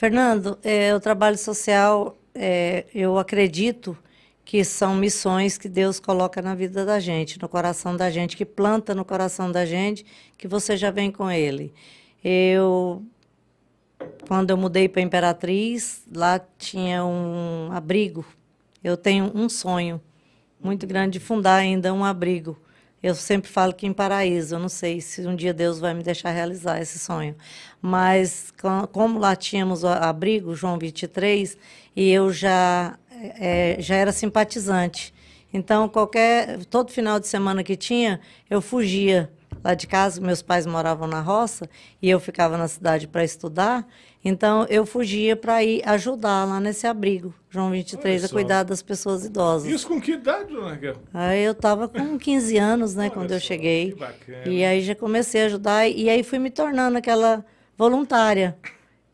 Fernando, é, o trabalho social, é, eu acredito que são missões que Deus coloca na vida da gente, no coração da gente, que planta no coração da gente, que você já vem com ele. Eu, quando eu mudei para Imperatriz, lá tinha um abrigo. Eu tenho um sonho muito grande de fundar ainda um abrigo eu sempre falo que em paraíso, eu não sei se um dia Deus vai me deixar realizar esse sonho. Mas como lá tínhamos abrigo, João 23, e eu já, é, é, já era simpatizante. Então, qualquer todo final de semana que tinha, eu fugia lá de casa, meus pais moravam na roça e eu ficava na cidade para estudar, então eu fugia para ir ajudar lá nesse abrigo, João 23, a cuidar das pessoas idosas. Isso com que idade, dona Raquel? Aí eu estava com 15 anos, né, Olha quando eu só, cheguei. E aí já comecei a ajudar e aí fui me tornando aquela voluntária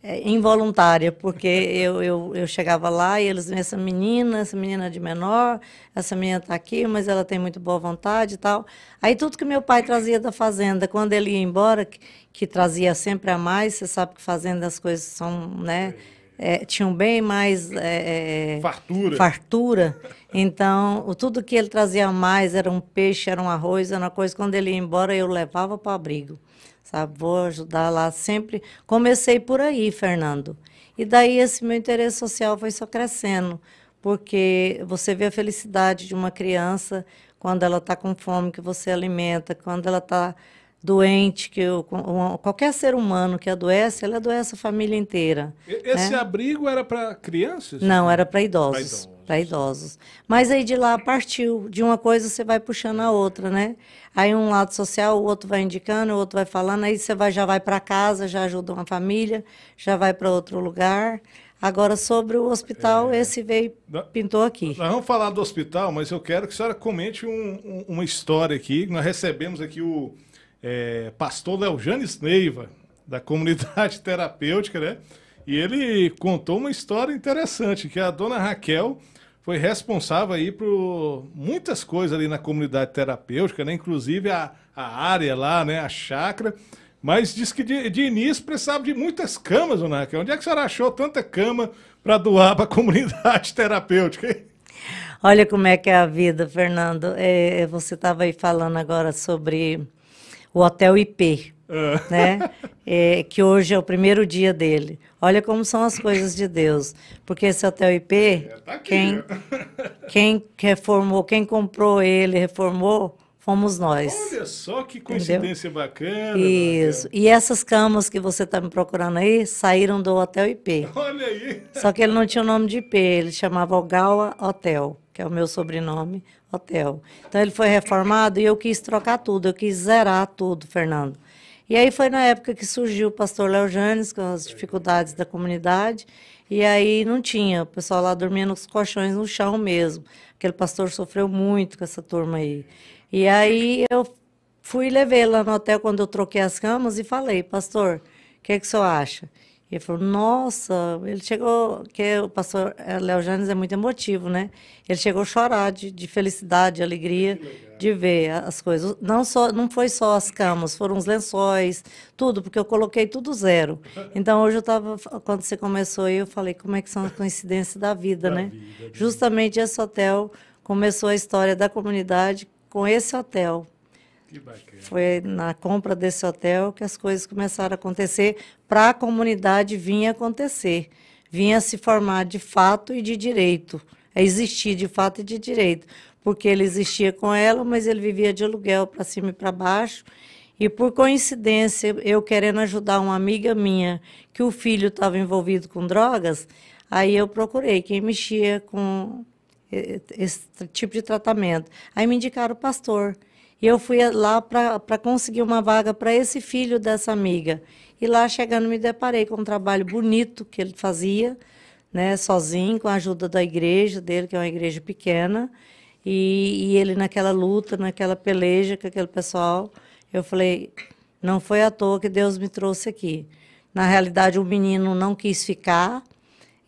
é, involuntária, porque eu, eu, eu chegava lá e eles, essa menina, essa menina é de menor, essa menina está aqui, mas ela tem muito boa vontade e tal. Aí tudo que meu pai trazia da fazenda, quando ele ia embora, que, que trazia sempre a mais, você sabe que fazenda as coisas são, né? é, tinham bem mais é, é, fartura. fartura. Então, o, tudo que ele trazia mais era um peixe, era um arroz, era uma coisa. Quando ele ia embora, eu levava para o abrigo. Sabe? Vou ajudar lá sempre. Comecei por aí, Fernando. E daí esse meu interesse social foi só crescendo, porque você vê a felicidade de uma criança quando ela está com fome, que você alimenta, quando ela está doente, que eu, qualquer ser humano que adoece, ela adoece a família inteira. Esse né? abrigo era para crianças? Não, era para idosos. Para idosos. idosos. Mas aí de lá partiu. De uma coisa você vai puxando a outra, né? Aí um lado social, o outro vai indicando, o outro vai falando, aí você vai, já vai para casa, já ajuda uma família, já vai para outro lugar. Agora, sobre o hospital, é... esse veio, pintou aqui. Nós vamos falar do hospital, mas eu quero que a senhora comente um, um, uma história aqui. Nós recebemos aqui o, é, pastor Leojanes Neiva, da comunidade terapêutica, né? E ele contou uma história interessante, que a dona Raquel foi responsável aí por muitas coisas ali na comunidade terapêutica, né? Inclusive a, a área lá, né? A chácara. Mas disse que de, de, início precisava de muitas camas, dona Raquel. Onde é que a senhora achou tanta cama para doar para a comunidade terapêutica? Olha como é que é a vida, Fernando. É, é você estava aí falando agora sobre o Hotel IP, é. né? É, que hoje é o primeiro dia dele. Olha como são as coisas de Deus. Porque esse Hotel IP, é, tá aqui, quem, né? quem reformou, quem comprou ele, reformou, fomos nós. Olha só que coincidência Entendeu? bacana. Isso. E essas camas que você está me procurando aí saíram do Hotel IP. Olha aí. Só que ele não tinha o nome de IP, ele chamava Ogawa Hotel que é o meu sobrenome, hotel. Então ele foi reformado e eu quis trocar tudo, eu quis zerar tudo, Fernando. E aí foi na época que surgiu o pastor Léo Janes, com as dificuldades da comunidade, e aí não tinha, o pessoal lá dormia nos colchões no chão mesmo. Aquele pastor sofreu muito com essa turma aí. E aí eu fui levei lá no hotel quando eu troquei as camas e falei, pastor, o que, é que o senhor acha? E ele falou, nossa, ele chegou, que o pastor eh, Léo Janes é muito emotivo, né? Ele chegou a chorar de, de felicidade, de alegria de ver as coisas. Não, só, não foi só as camas, foram os lençóis, tudo, porque eu coloquei tudo zero. Então hoje eu estava, quando você começou, eu falei como é que são as coincidências da vida, da né? Vida, Justamente esse hotel começou a história da comunidade com esse hotel, que bacana. Foi na compra desse hotel que as coisas começaram a acontecer para a comunidade vir acontecer, vinha se formar de fato e de direito, é existir de fato e de direito, porque ele existia com ela, mas ele vivia de aluguel para cima e para baixo. E por coincidência, eu querendo ajudar uma amiga minha que o filho estava envolvido com drogas, aí eu procurei quem mexia com esse tipo de tratamento. Aí me indicaram o pastor. E eu fui lá para conseguir uma vaga para esse filho dessa amiga. E lá chegando me deparei com um trabalho bonito que ele fazia, né, sozinho, com a ajuda da igreja dele, que é uma igreja pequena. E, e ele naquela luta, naquela peleja com aquele pessoal, eu falei, não foi à toa que Deus me trouxe aqui. Na realidade, o menino não quis ficar,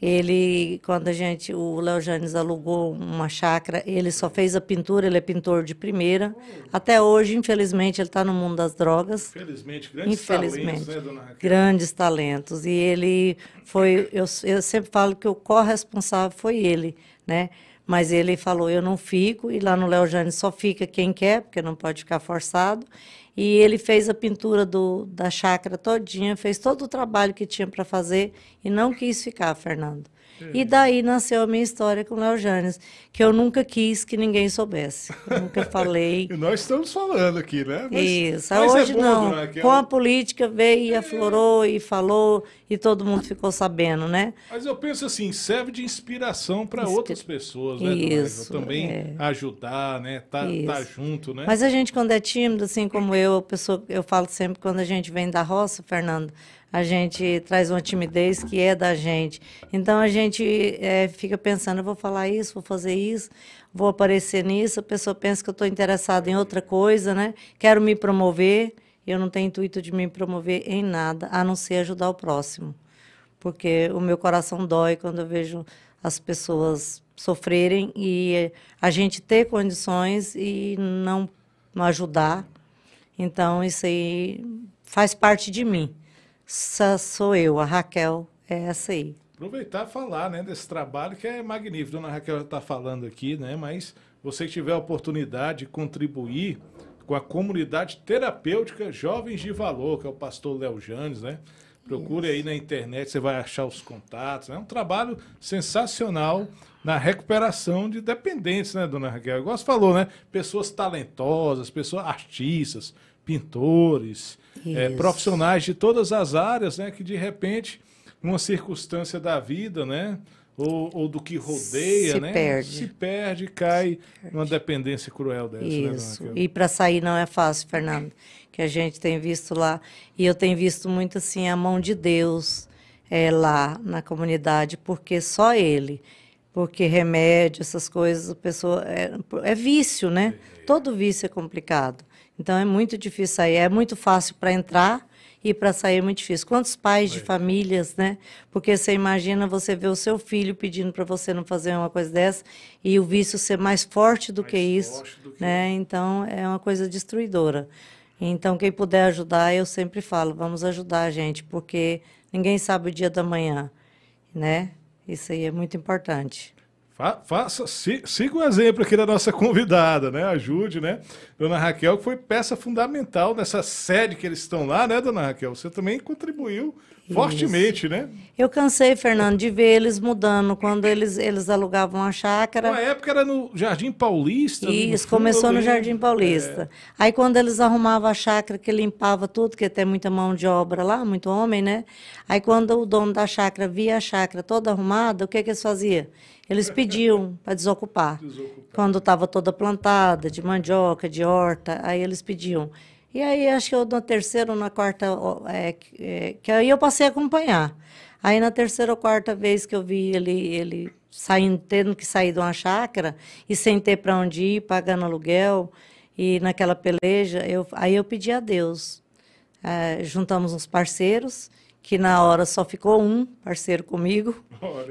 ele, quando a gente, o Léo Janes alugou uma chácara, ele só fez a pintura, ele é pintor de primeira. Até hoje, infelizmente, ele está no mundo das drogas. Infelizmente, grandes infelizmente, talentos, né, dona Grandes talentos. E ele foi, eu, eu sempre falo que o corresponsável foi ele, né? Mas ele falou: eu não fico, e lá no Léo Jane só fica quem quer, porque não pode ficar forçado. E ele fez a pintura do, da chácara todinha, fez todo o trabalho que tinha para fazer e não quis ficar, Fernando. E daí nasceu a minha história com o Léo Janes, que eu nunca quis que ninguém soubesse. nunca falei. e nós estamos falando aqui, né? Mas, Isso. Mas é Hoje é bom, não. Né? É com a política veio e aflorou e falou e todo mundo ficou sabendo, né? Mas eu penso assim, serve de inspiração para Inspira... outras pessoas, né? Isso. Também é. ajudar, né? Tá, tá, junto, né? Mas a gente quando é tímido, assim como eu, pessoa, eu falo sempre quando a gente vem da roça, Fernando, a gente traz uma timidez que é da gente. Então a gente é, fica pensando, eu vou falar isso, vou fazer isso, vou aparecer nisso, a pessoa pensa que eu estou interessada em outra coisa, né? Quero me promover, eu não tenho intuito de me promover em nada, a não ser ajudar o próximo. Porque o meu coração dói quando eu vejo as pessoas sofrerem e a gente ter condições e não ajudar. Então, isso aí faz parte de mim. Só sou eu, a Raquel é essa aí. Aproveitar e falar né, desse trabalho que é magnífico. Dona Raquel está falando aqui, né? Mas você que tiver a oportunidade de contribuir com a comunidade terapêutica Jovens de Valor, que é o pastor Léo Janes, né? Procure Isso. aí na internet, você vai achar os contatos. Né? É um trabalho sensacional na recuperação de dependentes, né, dona Raquel? Igual você falou, né? Pessoas talentosas, pessoas artistas, pintores, é, profissionais de todas as áreas, né? Que de repente, numa circunstância da vida, né? ou, ou do que rodeia, se né? Perde. Se perde cai perde. numa dependência cruel dessa. Né, Isso. Né, e para sair não é fácil, Fernando. Que a gente tem visto lá. E eu tenho visto muito assim a mão de Deus é, lá na comunidade, porque só Ele. Porque remédio, essas coisas, a pessoa. É, é vício, né? É. Todo vício é complicado. Então é muito difícil sair. É muito fácil para entrar e para sair é muito difícil. Quantos pais de é. famílias, né? Porque você imagina você ver o seu filho pedindo para você não fazer uma coisa dessa e o vício ser mais forte do mais que isso, do que... né? Então é uma coisa destruidora. Então quem puder ajudar, eu sempre falo, vamos ajudar a gente, porque ninguém sabe o dia da manhã, né? Isso aí é muito importante. Fa faça, si siga o exemplo aqui da nossa convidada, né? Ajude, né? Dona Raquel, que foi peça fundamental nessa sede que eles estão lá, né, Dona Raquel? Você também contribuiu Fortemente, né? Eu cansei, Fernando, de ver eles mudando. Quando eles, eles alugavam a chácara. Na época era no Jardim Paulista. Isso, no começou no Jardim Paulista. É. Aí quando eles arrumavam a chácara, que limpava tudo, que tem muita mão de obra lá, muito homem, né? Aí quando o dono da chácara via a chácara toda arrumada, o que, que eles faziam? Eles pediam para desocupar. desocupar. Quando estava toda plantada, de mandioca, de horta, aí eles pediam e aí, acho que eu terceira ou na quarta, é, é, que aí eu passei a acompanhar. Aí, na terceira ou quarta vez que eu vi ele, ele saindo, tendo que sair de uma chácara e sem ter para onde ir, pagando aluguel, e naquela peleja, eu, aí eu pedi a Deus. É, juntamos uns parceiros, que na hora só ficou um parceiro comigo.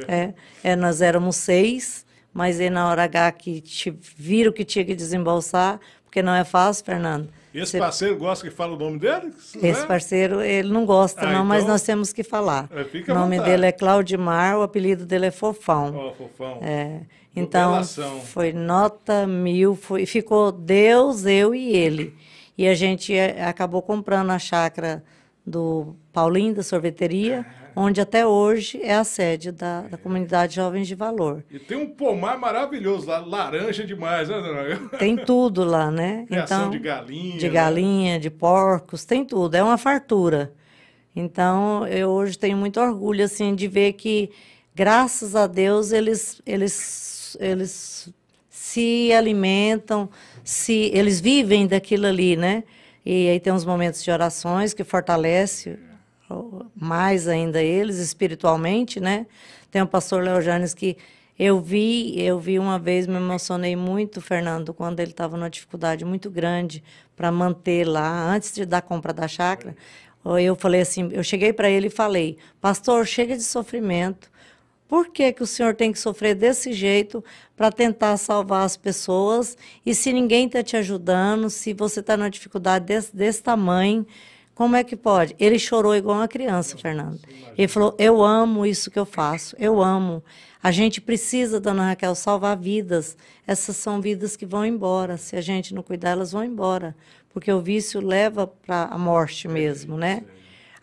É, é, nós éramos seis, mas aí na hora H que te, viram que tinha que desembolsar, porque não é fácil, Fernando. Esse Você... parceiro gosta que fala o nome dele? Esse é? parceiro, ele não gosta, ah, não, então... mas nós temos que falar. É, o nome vontade. dele é Claudimar, o apelido dele é Fofão. oh, Fofão. É. Então, foi nota mil, foi, ficou Deus, eu e ele. E a gente é, acabou comprando a chácara do Paulinho, da sorveteria. Ah onde até hoje é a sede da, da é. comunidade Jovens de Valor. E tem um pomar maravilhoso lá, laranja demais, né, dona? Tem tudo lá, né? Criação então, de galinha. De né? galinha, né? de porcos, tem tudo. É uma fartura. Então, eu hoje tenho muito orgulho, assim, de ver que, graças a Deus, eles, eles, eles se alimentam, se eles vivem daquilo ali, né? E aí tem uns momentos de orações que fortalece mais ainda eles espiritualmente, né? Tem o pastor leo Janes que eu vi, eu vi uma vez, me emocionei muito, Fernando, quando ele estava numa dificuldade muito grande para manter lá, antes de dar compra da chácara. Eu falei assim, eu cheguei para ele e falei, pastor, chega de sofrimento. Por que, que o senhor tem que sofrer desse jeito para tentar salvar as pessoas? E se ninguém está te ajudando, se você está numa dificuldade desse, desse tamanho, como é que pode? Ele chorou igual uma criança, Fernando. Ele falou: Eu amo isso que eu faço, eu amo. A gente precisa, dona Raquel, salvar vidas. Essas são vidas que vão embora. Se a gente não cuidar, elas vão embora. Porque o vício leva para a morte mesmo, né?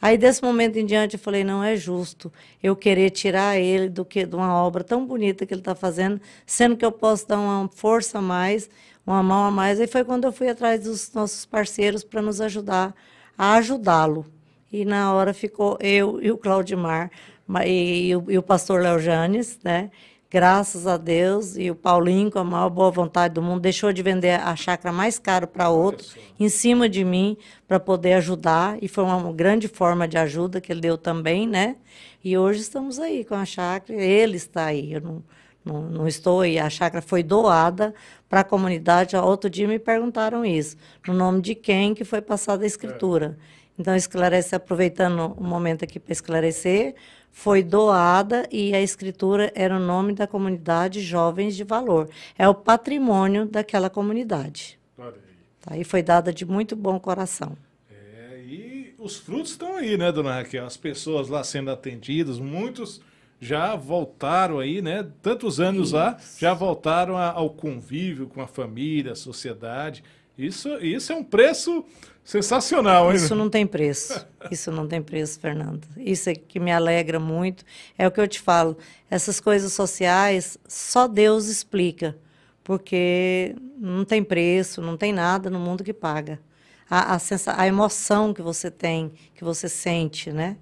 Aí, desse momento em diante, eu falei: não é justo eu querer tirar ele do que de uma obra tão bonita que ele está fazendo, sendo que eu posso dar uma força a mais, uma mão a mais. Aí foi quando eu fui atrás dos nossos parceiros para nos ajudar a ajudá-lo. E na hora ficou eu e o Claudimar e, e, o, e o pastor Léo Janes, né? Graças a Deus, e o Paulinho, com a maior boa vontade do mundo, deixou de vender a chácara mais caro para outro, em cima de mim, para poder ajudar. E foi uma grande forma de ajuda que ele deu também, né? E hoje estamos aí com a chácara, ele está aí. Eu não, não, não estou e a chácara foi doada para a comunidade. Outro dia me perguntaram isso, no nome de quem que foi passada a escritura. É. Então, esclarece, aproveitando o momento aqui para esclarecer, foi doada e a escritura era o nome da comunidade Jovens de Valor. É o patrimônio daquela comunidade. aí. Tá? foi dada de muito bom coração. É, e os frutos estão aí, né, dona Raquel? As pessoas lá sendo atendidas, muitos já voltaram aí, né? Tantos anos isso. lá, já voltaram a, ao convívio com a família, a sociedade. Isso, isso é um preço sensacional, hein? Isso não tem preço. Isso não tem preço, Fernanda. Isso é que me alegra muito. É o que eu te falo. Essas coisas sociais só Deus explica, porque não tem preço, não tem nada no mundo que paga. A, a, a emoção que você tem, que você sente, né?